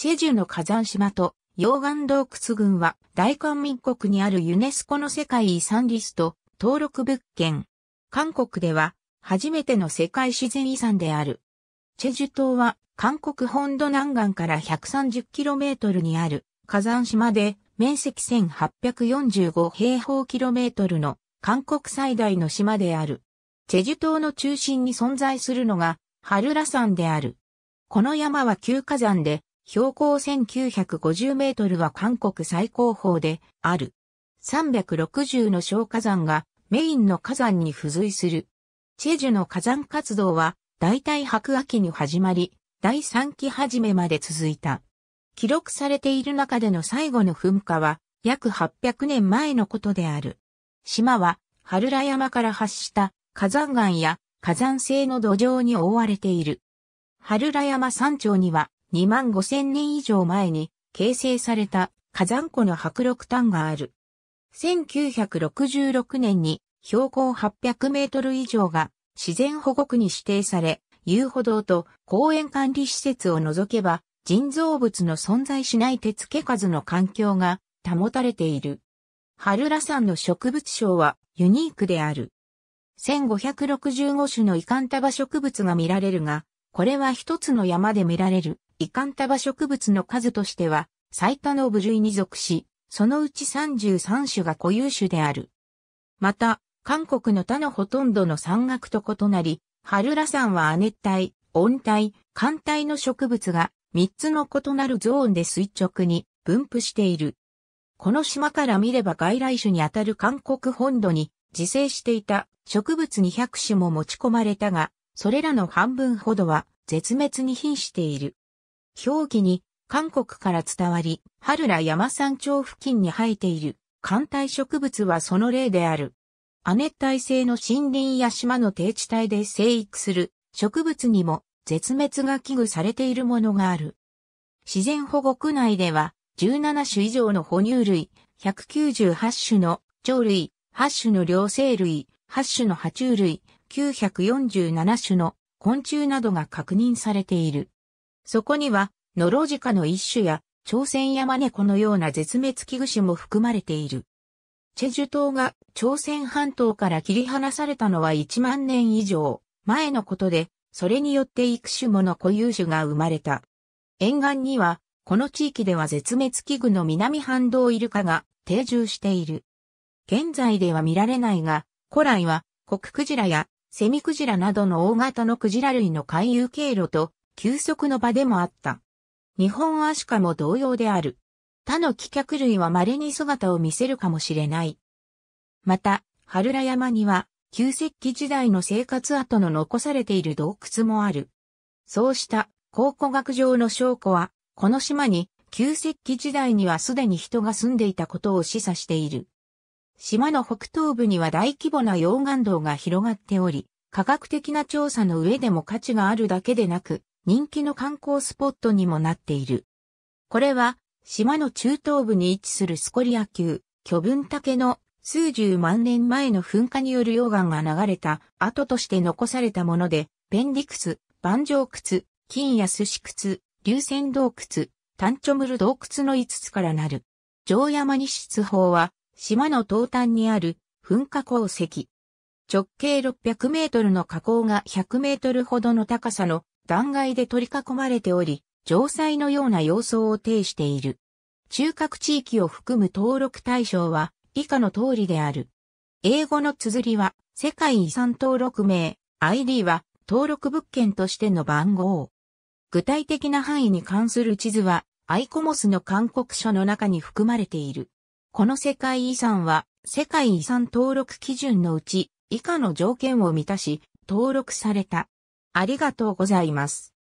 チェジュの火山島と溶岩洞窟群は大韓民国にあるユネスコの世界遺産リスト登録物件。韓国では初めての世界自然遺産である。チェジュ島は韓国本土南岸から 130km にある火山島で面積1845平方キロメートルの韓国最大の島である。チェジュ島の中心に存在するのが、ハルラ山である。この山は旧火山で、標高1950メートルは韓国最高峰である。360の小火山がメインの火山に付随する。チェジュの火山活動は大体白亜紀に始まり、第3期始めまで続いた。記録されている中での最後の噴火は約800年前のことである。島は春良山から発した火山岩や火山性の土壌に覆われている。春良山山頂には2万5千年以上前に形成された火山湖の白緑炭がある。1966年に標高800メートル以上が自然保護区に指定され、遊歩道と公園管理施設を除けば人造物の存在しない手付け数の環境が保たれている。春ら山の植物賞はユニークである。1565種のイカンタバ植物が見られるが、これは一つの山で見られるイカンタバ植物の数としては最多の部類に属し、そのうち33種が固有種である。また、韓国の他のほとんどの山岳と異なり、春ラ山は亜熱帯、温帯、寒帯の植物が3つの異なるゾーンで垂直に分布している。この島から見れば外来種にあたる韓国本土に自生していた植物200種も持ち込まれたが、それらの半分ほどは絶滅に瀕している。表記に韓国から伝わり、春ら山山頂付近に生えている寒帯植物はその例である。亜熱帯性の森林や島の低地帯で生育する植物にも絶滅が危惧されているものがある。自然保護区内では17種以上の哺乳類、198種の鳥類、8種の両生類、8種の爬虫類、947種の昆虫などが確認されている。そこには、ノロジカの一種や、朝鮮山猫のような絶滅危惧種も含まれている。チェジュ島が朝鮮半島から切り離されたのは1万年以上前のことで、それによって幾種もの固有種が生まれた。沿岸には、この地域では絶滅危惧の南半島イルカが定住している。現在では見られないが、古来は、コククジラやセミクジラなどの大型のクジラ類の回遊経路と休息の場でもあった。日本アシカも同様である。他の棄却類は稀に姿を見せるかもしれない。また、春ら山には、旧石器時代の生活跡の残されている洞窟もある。そうした考古学上の証拠は、この島に旧石器時代にはすでに人が住んでいたことを示唆している。島の北東部には大規模な溶岩洞が広がっており、科学的な調査の上でも価値があるだけでなく、人気の観光スポットにもなっている。これは、島の中東部に位置するスコリア級、巨文竹の数十万年前の噴火による溶岩が流れた跡として残されたもので、ペンディクス、万丈窟、金や寿司窟、流泉洞窟、タンチョムル洞窟の5つからなる。城山西出法は、島の東端にある噴火鉱石。直径600メートルの火口が100メートルほどの高さの断崖で取り囲まれており、城塞のような様相を呈している。中核地域を含む登録対象は以下の通りである。英語の綴りは世界遺産登録名、ID は登録物件としての番号。具体的な範囲に関する地図はアイコモスの勧告書の中に含まれている。この世界遺産は世界遺産登録基準のうち以下の条件を満たし登録された。ありがとうございます。